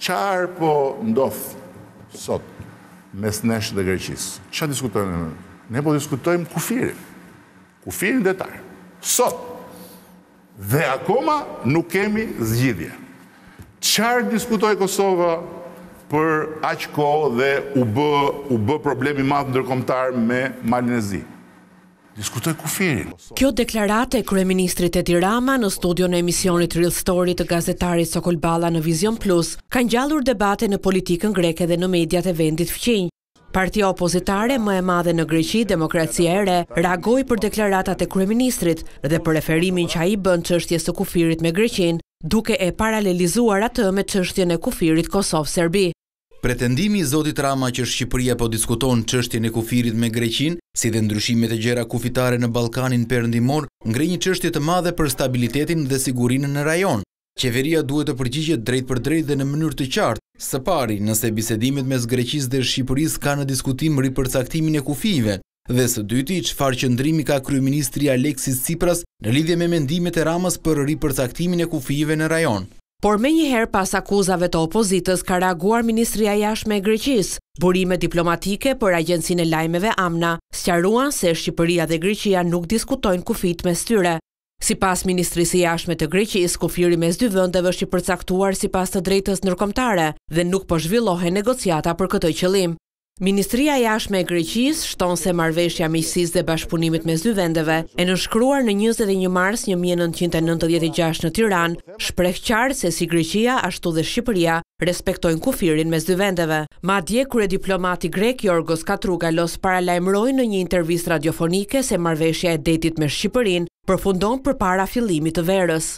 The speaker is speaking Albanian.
qarë po ndofë sot mes neshë dhe greqisë. Qa diskutojnë në Ne po diskutojnë kufirin. Kufirin dhe tarë. Sot. Dhe akoma nuk kemi zgjidhje. Qarë diskutojnë Kosova për aqko dhe u bë problemi madhë ndërkomtarë me Malinezi diskutoj kufirin. Kjo deklarate e Kreministrit e Tirama në studio në emisionit Real Story të gazetari Sokol Bala në Vision Plus, kanë gjallur debate në politikën greke dhe në mediat e vendit fqinj. Partia opozitare më e madhe në Greqi, demokracia ere, ragoj për deklaratat e Kreministrit dhe për referimin që a i bënd që ështjes të kufirit me Greqin, duke e paralelizuar atë me qështjen e kufirit Kosovë-Serbi. Pretendimi i Zotit Rama që Shqipëria po diskuton qështjen e kufirit me Greqin, si dhe ndryshimet e gjera kufitare në Balkanin përëndimor, ngre një qështje të madhe për stabilitetin dhe sigurinë në rajon. Qeveria duhet të përgjigjet drejt për drejt dhe në mënyrë të qartë, së pari nëse bisedimet mes Greqis dhe Shqipëris ka në diskutim ripërcaktimin e kufive, dhe së dyti që farë qëndrimi ka Kryeministri Aleksis Cipras në lidhje me mendimet e Ramës për ripërcaktimin e kufive në rajon. Por me njëherë pas akuzave të opozitës ka reaguar Ministria Jashme e Greqis. Burime diplomatike për agjensin e lajmeve Amna sëqaruan se Shqipëria dhe Greqia nuk diskutojnë kufit me styre. Si pas Ministrisi Jashme të Greqis, kufiri me s'dy vëndeve është i përcaktuar si pas të drejtës nërkomtare dhe nuk po zhvillohen negociata për këtë qëlim. Ministria jashme e Greqis shton se marveshja misis dhe bashkëpunimit me zy vendeve e shkruar në 21 mars 1996 në Tiran, shpreh qarë se si Greqia ashtu dhe Shqipëria respektojnë kufirin me zy vendeve. Ma dje kure diplomati grek Jorgos Katrugalos paralajmëroj në një intervist radiofonike se marveshja e detit me Shqipërin përfundon për para filimit të verës.